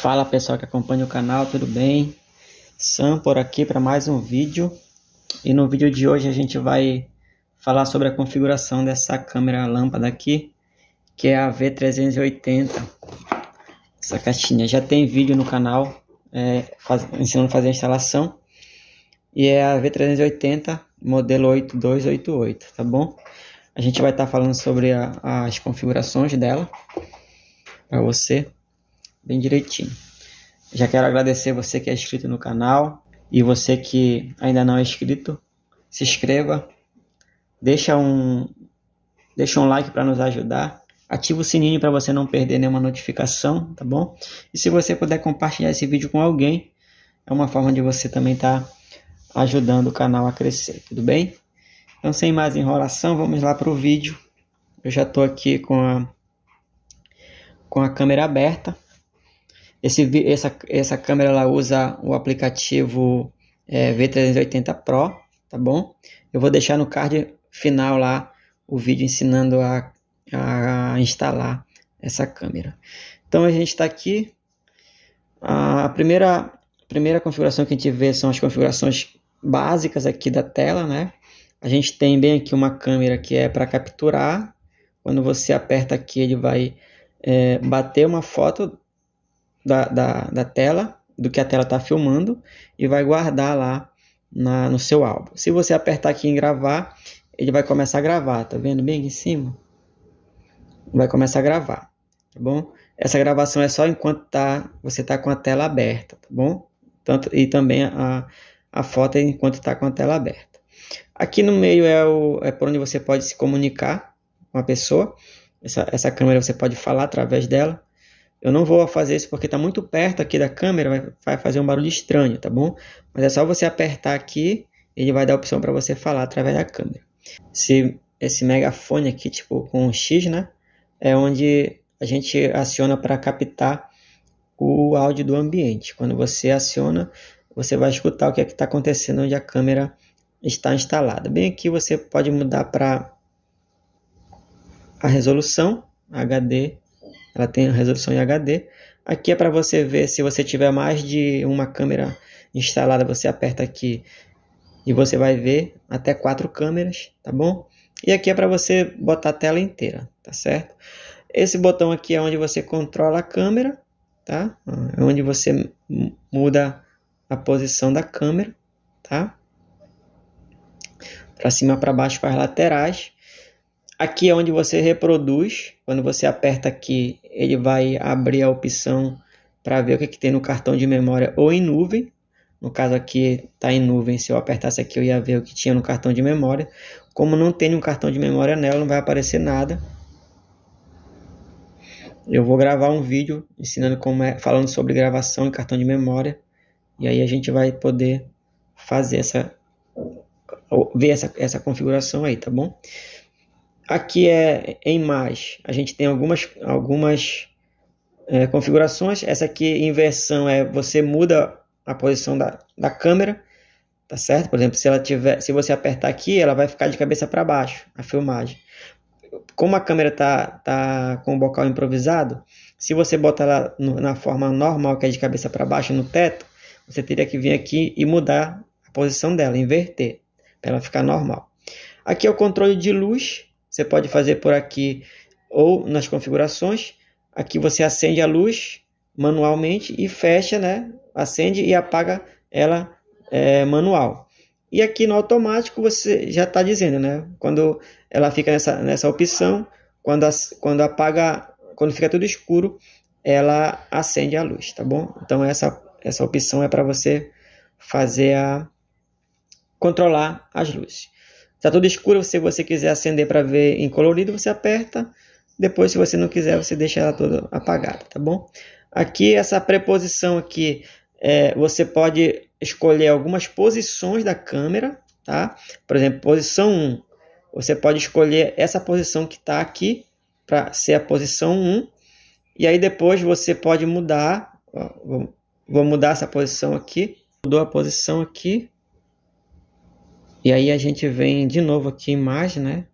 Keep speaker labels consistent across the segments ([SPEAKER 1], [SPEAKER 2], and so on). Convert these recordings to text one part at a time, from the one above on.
[SPEAKER 1] Fala pessoal que acompanha o canal, tudo bem? Sam por aqui para mais um vídeo. E no vídeo de hoje a gente vai falar sobre a configuração dessa câmera lâmpada aqui, que é a V380. Essa caixinha já tem vídeo no canal é, faz, ensinando a fazer a instalação. E é a V380 modelo 8288, tá bom? A gente vai estar tá falando sobre a, as configurações dela para você bem direitinho. Já quero agradecer você que é inscrito no canal e você que ainda não é inscrito, se inscreva, deixa um, deixa um like para nos ajudar, ativa o sininho para você não perder nenhuma notificação, tá bom? E se você puder compartilhar esse vídeo com alguém, é uma forma de você também estar tá ajudando o canal a crescer, tudo bem? Então, sem mais enrolação, vamos lá para o vídeo. Eu já estou aqui com a, com a câmera aberta. Esse, essa, essa câmera ela usa o aplicativo é, V380 Pro, tá bom? Eu vou deixar no card final lá o vídeo ensinando a, a instalar essa câmera. Então a gente está aqui. A primeira, a primeira configuração que a gente vê são as configurações básicas aqui da tela, né? A gente tem bem aqui uma câmera que é para capturar. Quando você aperta aqui, ele vai é, bater uma foto da, da, da tela, do que a tela está filmando, e vai guardar lá na, no seu álbum. Se você apertar aqui em gravar, ele vai começar a gravar, tá vendo bem aqui em cima? Vai começar a gravar, tá bom? Essa gravação é só enquanto tá, você está com a tela aberta, tá bom? Tanto, e também a, a foto é enquanto está com a tela aberta. Aqui no meio é, o, é por onde você pode se comunicar com a pessoa. Essa, essa câmera você pode falar através dela. Eu não vou fazer isso porque está muito perto aqui da câmera, vai, fazer um barulho estranho, tá bom? Mas é só você apertar aqui, ele vai dar a opção para você falar através da câmera. Esse, esse megafone aqui, tipo com um X, né? É onde a gente aciona para captar o áudio do ambiente. Quando você aciona, você vai escutar o que é está acontecendo onde a câmera está instalada. Bem aqui você pode mudar para a resolução HD ela tem a resolução em HD. Aqui é para você ver se você tiver mais de uma câmera instalada, você aperta aqui e você vai ver até quatro câmeras, tá bom? E aqui é para você botar a tela inteira, tá certo? Esse botão aqui é onde você controla a câmera, tá? É onde você muda a posição da câmera, tá? Para cima, para baixo, para as laterais. Aqui é onde você reproduz. Quando você aperta aqui, ele vai abrir a opção para ver o que, que tem no cartão de memória ou em nuvem. No caso aqui está em nuvem, se eu apertasse aqui eu ia ver o que tinha no cartão de memória. Como não tem um cartão de memória nela, não vai aparecer nada. Eu vou gravar um vídeo ensinando como é, falando sobre gravação em cartão de memória. E aí a gente vai poder fazer essa ver essa, essa configuração aí, tá bom? Aqui é em mais, a gente tem algumas, algumas é, configurações. Essa aqui, inversão, é você muda a posição da, da câmera, tá certo? Por exemplo, se, ela tiver, se você apertar aqui, ela vai ficar de cabeça para baixo, a filmagem. Como a câmera tá, tá com o bocal improvisado, se você botar ela no, na forma normal, que é de cabeça para baixo, no teto, você teria que vir aqui e mudar a posição dela, inverter, para ela ficar normal. Aqui é o controle de luz, você pode fazer por aqui ou nas configurações. Aqui você acende a luz manualmente e fecha, né? Acende e apaga ela é, manual. E aqui no automático você já está dizendo, né? Quando ela fica nessa, nessa opção, quando, as, quando apaga, quando fica tudo escuro, ela acende a luz, tá bom? Então essa, essa opção é para você fazer a controlar as luzes. Está tudo escuro, se você quiser acender para ver em colorido, você aperta. Depois, se você não quiser, você deixa ela toda apagada, tá bom? Aqui, essa preposição aqui, é, você pode escolher algumas posições da câmera, tá? Por exemplo, posição 1. Você pode escolher essa posição que está aqui para ser a posição 1. E aí, depois, você pode mudar. Ó, vou mudar essa posição aqui. Mudou a posição aqui. E aí a gente vem de novo aqui mais, né?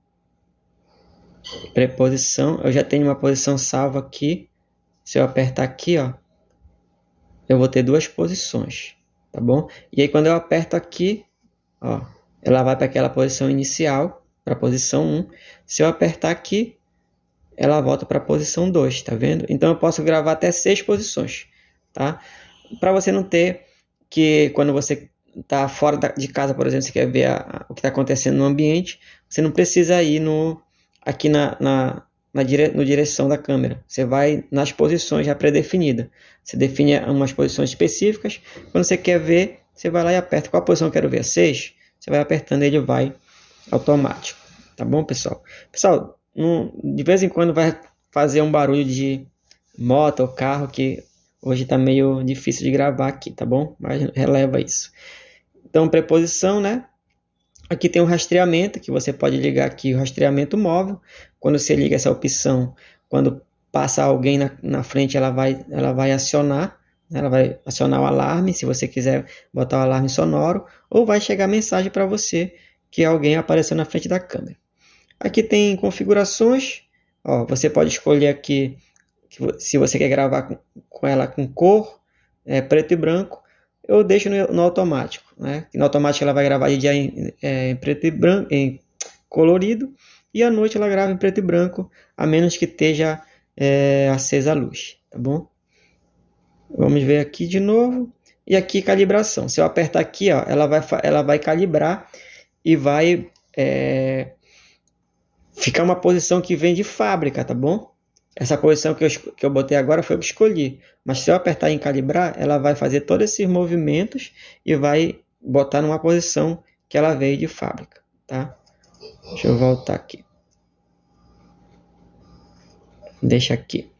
[SPEAKER 1] Preposição. Eu já tenho uma posição salva aqui. Se eu apertar aqui, ó, eu vou ter duas posições, tá bom? E aí quando eu aperto aqui, ó, ela vai para aquela posição inicial, para a posição 1. Se eu apertar aqui, ela volta para a posição 2, tá vendo? Então eu posso gravar até seis posições, tá? Para você não ter que quando você está fora da, de casa, por exemplo, você quer ver a, a, o que está acontecendo no ambiente, você não precisa ir no, aqui na, na, na dire, no direção da câmera. Você vai nas posições já pré pré-definidas. Você define umas posições específicas. Quando você quer ver, você vai lá e aperta. Qual posição eu quero ver? 6? Você vai apertando ele vai automático. Tá bom, pessoal? Pessoal, de vez em quando vai fazer um barulho de moto ou carro que Hoje tá meio difícil de gravar aqui, tá bom? Mas releva isso. Então, preposição, né? Aqui tem o um rastreamento, que você pode ligar aqui o rastreamento móvel. Quando você liga essa opção, quando passa alguém na, na frente, ela vai, ela vai acionar. Né? Ela vai acionar o alarme, se você quiser botar o alarme sonoro. Ou vai chegar mensagem para você que alguém apareceu na frente da câmera. Aqui tem configurações. Ó, você pode escolher aqui se você quer gravar com, com ela com cor, é, preto e branco. Eu deixo no, no automático né? Que no automático ela vai gravar de dia em, é, em preto e branco, em colorido, e à noite ela grava em preto e branco, a menos que esteja é, acesa a luz, tá bom? Vamos ver aqui de novo. E aqui calibração. Se eu apertar aqui, ó, ela vai, ela vai calibrar e vai é, ficar uma posição que vem de fábrica, tá bom? Essa posição que eu, que eu botei agora foi o que escolhi. Mas se eu apertar em calibrar, ela vai fazer todos esses movimentos e vai botar numa posição que ela veio de fábrica, tá? Deixa eu voltar aqui. Deixa aqui.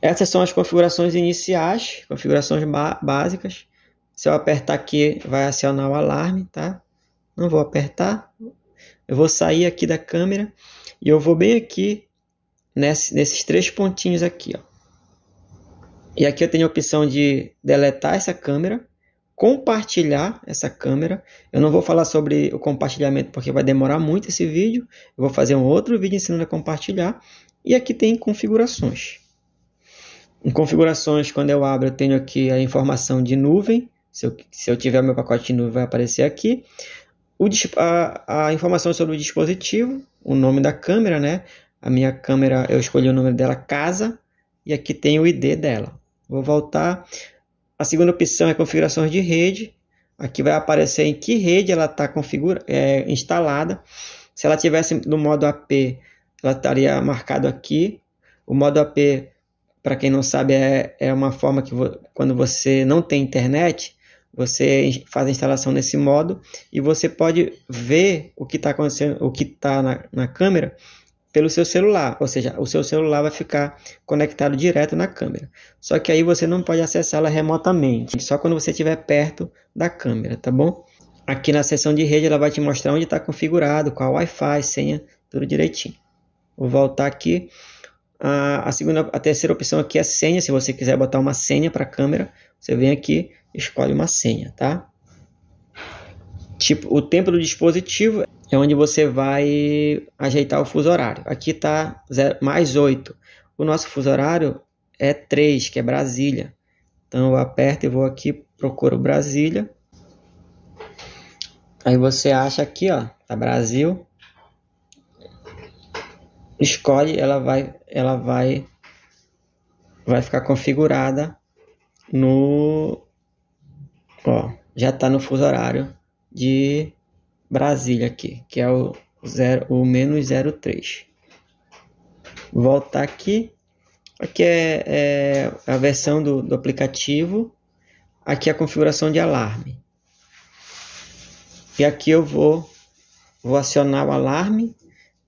[SPEAKER 1] Essas são as configurações iniciais, configurações básicas. Se eu apertar aqui, vai acionar o alarme, tá? Não vou apertar. Eu vou sair aqui da câmera e eu vou bem aqui nesse, nesses três pontinhos aqui, ó. E aqui eu tenho a opção de deletar essa câmera compartilhar essa câmera. Eu não vou falar sobre o compartilhamento porque vai demorar muito esse vídeo. Eu vou fazer um outro vídeo ensinando a compartilhar. E aqui tem configurações. Em configurações, quando eu abro, eu tenho aqui a informação de nuvem. Se eu, se eu tiver meu pacote de nuvem, vai aparecer aqui. O, a, a informação sobre o dispositivo, o nome da câmera, né? A minha câmera, eu escolhi o nome dela, Casa, e aqui tem o ID dela. Vou voltar, a segunda opção é configurações de rede. Aqui vai aparecer em que rede ela está é, instalada. Se ela tivesse no modo AP, ela estaria marcado aqui. O modo AP, para quem não sabe, é, é uma forma que vo quando você não tem internet, você faz a instalação nesse modo e você pode ver o que está acontecendo, o que está na, na câmera pelo seu celular, ou seja, o seu celular vai ficar conectado direto na câmera. Só que aí você não pode acessá-la remotamente, só quando você estiver perto da câmera, tá bom? Aqui na seção de rede ela vai te mostrar onde está configurado, qual Wi-Fi, senha, tudo direitinho. Vou voltar aqui. A, segunda, a terceira opção aqui é senha. Se você quiser botar uma senha para a câmera, você vem aqui, escolhe uma senha, tá? Tipo, o tempo do dispositivo é onde você vai ajeitar o fuso horário. Aqui está mais 8. O nosso fuso horário é 3, que é Brasília. Então eu aperto e vou aqui, procuro Brasília. Aí você acha aqui, ó, tá Brasil. Escolhe, ela vai, ela vai, vai ficar configurada no, ó, já tá no fuso horário de Brasília aqui, que é o, zero, o menos 03. Voltar aqui. Aqui é, é a versão do, do aplicativo. Aqui é a configuração de alarme. E aqui eu vou, vou acionar o alarme.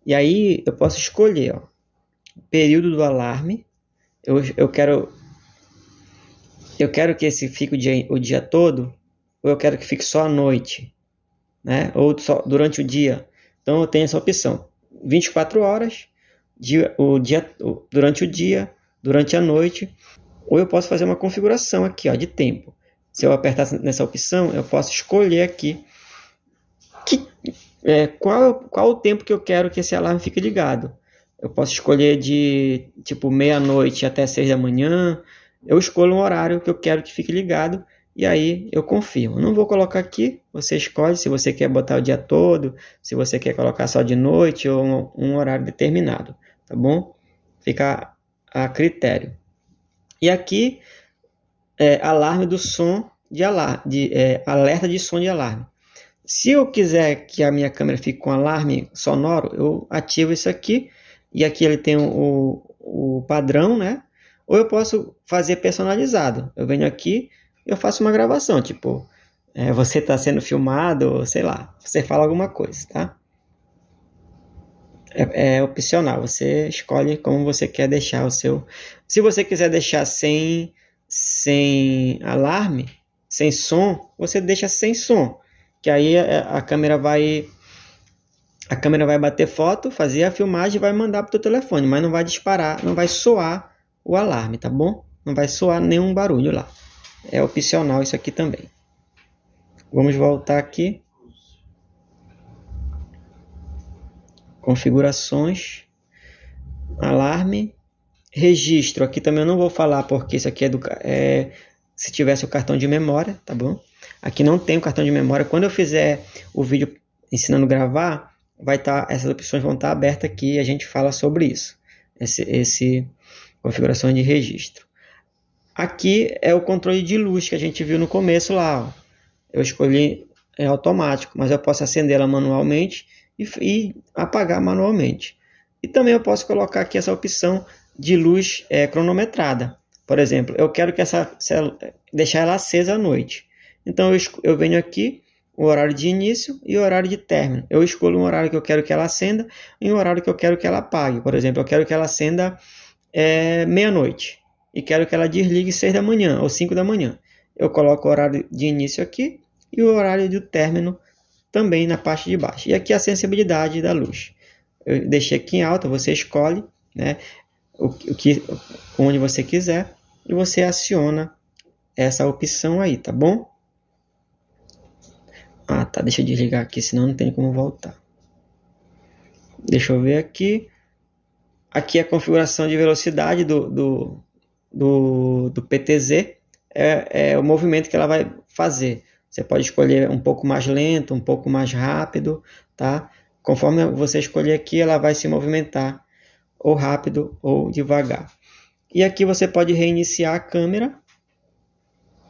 [SPEAKER 1] E aí eu posso escolher o período do alarme. Eu, eu quero eu quero que esse fique o dia, o dia todo ou eu quero que fique só à noite né? ou só durante o dia. Então eu tenho essa opção: 24 horas, dia, o dia, durante o dia, durante a noite, ou eu posso fazer uma configuração aqui ó, de tempo. Se eu apertar nessa opção, eu posso escolher aqui que, é, qual, qual o tempo que eu quero que esse alarme fique ligado. Eu posso escolher de tipo meia-noite até seis da manhã. Eu escolho um horário que eu quero que fique ligado e aí eu confirmo. Não vou colocar aqui, você escolhe se você quer botar o dia todo, se você quer colocar só de noite ou um, horário determinado, tá bom? Fica a, a critério. E aqui é, alarme do som de alarme, de, é, alerta de som de alarme. Se eu quiser que a minha câmera fique com alarme sonoro, eu ativo isso aqui e aqui ele tem o, o padrão, né? Ou eu posso fazer personalizado. Eu venho aqui, eu faço uma gravação, tipo, é, você está sendo filmado, sei lá, você fala alguma coisa, tá? É, é, opcional, você escolhe como você quer deixar o seu. Se você quiser deixar sem, sem alarme, sem som, você deixa sem som, que aí a, a câmera vai a câmera vai bater foto, fazer a filmagem e vai mandar para o telefone, mas não vai disparar, não vai soar o alarme, tá bom? Não vai soar nenhum barulho lá é opcional isso aqui também. Vamos voltar aqui. Configurações. Alarme. Registro. Aqui também eu não vou falar porque isso aqui é do... É, se tivesse o cartão de memória, tá bom? Aqui não tem o cartão de memória. Quando eu fizer o vídeo ensinando a gravar, vai estar tá, essas opções vão estar tá abertas aqui e a gente fala sobre isso. Esse, esse configuração de registro. Aqui é o controle de luz que a gente viu no começo lá. Ó. Eu escolhi é automático, mas eu posso acendê-la manualmente e, e, apagar manualmente. E também eu posso colocar aqui essa opção de luz é, cronometrada. Por exemplo, eu quero que essa deixar ela acesa à noite. Então eu, eu venho aqui o horário de início e o horário de término. Eu escolho um horário que eu quero que ela acenda e um horário que eu quero que ela apague. Por exemplo, eu quero que ela acenda é, meia-noite e quero que ela desligue 6 da manhã ou 5 da manhã. Eu coloco o horário de início aqui e o horário de término também na parte de baixo. E aqui a sensibilidade da luz. Eu deixei aqui em alta, você escolhe né, o, o que, onde você quiser e você aciona essa opção aí, tá bom? Ah, tá, deixa eu desligar aqui, senão não tem como voltar. Deixa eu ver aqui. Aqui é a configuração de velocidade do, do, do, do PTZ é, é o movimento que ela vai fazer. Você pode escolher um pouco mais lento, um pouco mais rápido, tá? Conforme você escolher aqui, ela vai se movimentar ou rápido ou devagar. E aqui você pode reiniciar a câmera,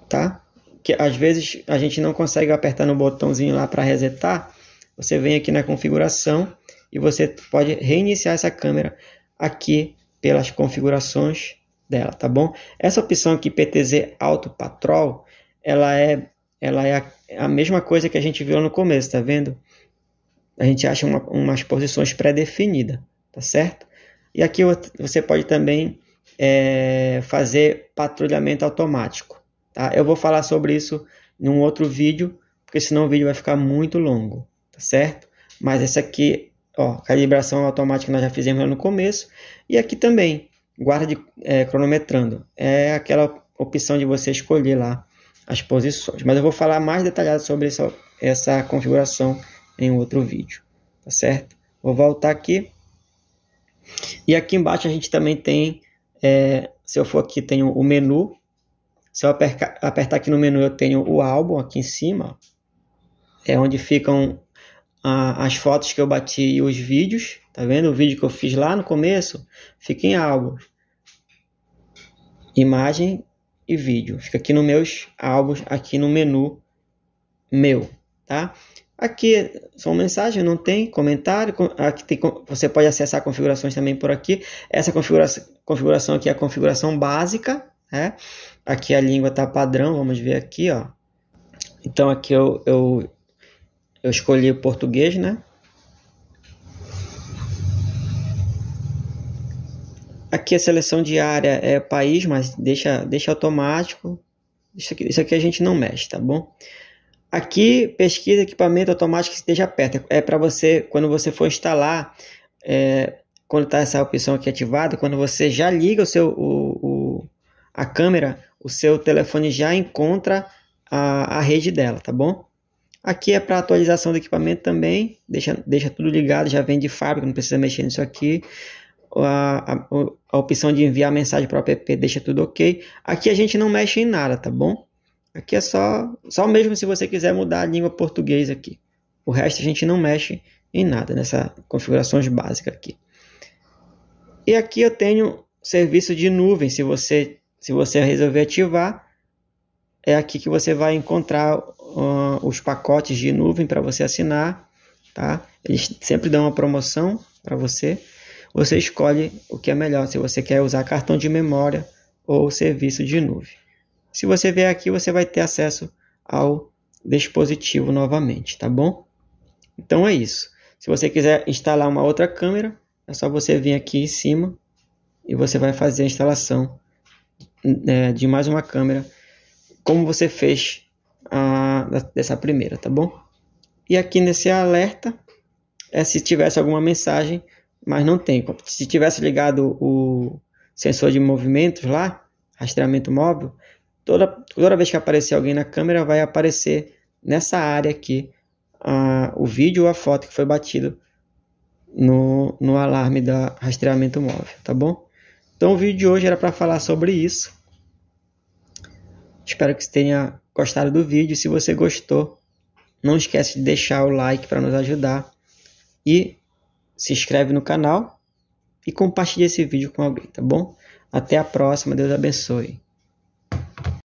[SPEAKER 1] tá? Que às vezes a gente não consegue apertar no botãozinho lá para resetar. Você vem aqui na configuração e você pode reiniciar essa câmera aqui pelas configurações dela, tá bom? Essa opção aqui, PTZ Auto Patrol, ela é, ela é a, a mesma coisa que a gente viu no começo, tá vendo? A gente acha uma, umas posições pré-definidas, tá certo? E aqui você pode também é, fazer patrulhamento automático, tá? Eu vou falar sobre isso num outro vídeo, porque senão o vídeo vai ficar muito longo, tá certo? Mas essa aqui, ó, calibração automática nós já fizemos no começo, e aqui também, guarda de, é, cronometrando. É aquela opção de você escolher lá as posições. Mas eu vou falar mais detalhado sobre essa, essa configuração em outro vídeo, tá certo? Vou voltar aqui. E aqui embaixo a gente também tem, é, se eu for aqui, tenho o menu. Se eu apertar aqui no menu, eu tenho o álbum aqui em cima. É onde ficam a, ah, as fotos que eu bati e os vídeos. Tá vendo o vídeo que eu fiz lá no começo? Fica em álbuns. Imagem e vídeo. Fica aqui nos meus álbuns, aqui no menu meu, tá? Aqui são mensagens, não tem comentário. Aqui tem, você pode acessar configurações também por aqui. Essa configuração, configuração aqui é a configuração básica, né? Aqui a língua tá padrão, vamos ver aqui, ó. Então aqui eu, eu, eu escolhi o português, né? Aqui a seleção de área é país, mas deixa, deixa automático. Isso aqui, isso aqui a gente não mexe, tá bom? Aqui, pesquisa equipamento automático que esteja perto. É para você, quando você for instalar, é, quando está essa opção aqui ativada, quando você já liga o seu, o, o a câmera, o seu telefone já encontra a, a rede dela, tá bom? Aqui é para atualização do equipamento também, deixa, deixa tudo ligado, já vem de fábrica, não precisa mexer nisso aqui a, a, opção de enviar mensagem para o app deixa tudo ok. Aqui a gente não mexe em nada, tá bom? Aqui é só, só mesmo se você quiser mudar a língua portuguesa aqui. O resto a gente não mexe em nada nessa configurações básicas aqui. E aqui eu tenho serviço de nuvem, se você se você resolver ativar, é aqui que você vai encontrar uh, os pacotes de nuvem para você assinar, tá? Eles sempre dão uma promoção para você. Você escolhe o que é melhor, se você quer usar cartão de memória ou serviço de nuvem. Se você vier aqui, você vai ter acesso ao dispositivo novamente, tá bom? Então é isso. Se você quiser instalar uma outra câmera, é só você vir aqui em cima e você vai fazer a instalação é, de mais uma câmera, como você fez a, dessa primeira, tá bom? E aqui nesse alerta, é se tivesse alguma mensagem, mas não tem. Se tivesse ligado o sensor de movimentos lá, rastreamento móvel, toda, toda vez que aparecer alguém na câmera, vai aparecer nessa área aqui a, o vídeo ou a foto que foi batido no, no alarme da rastreamento móvel, tá bom? Então o vídeo de hoje era para falar sobre isso. Espero que você tenha gostado do vídeo. Se você gostou, não esquece de deixar o like para nos ajudar. E se inscreve no canal e compartilhe esse vídeo com alguém, tá bom? Até a próxima, Deus abençoe.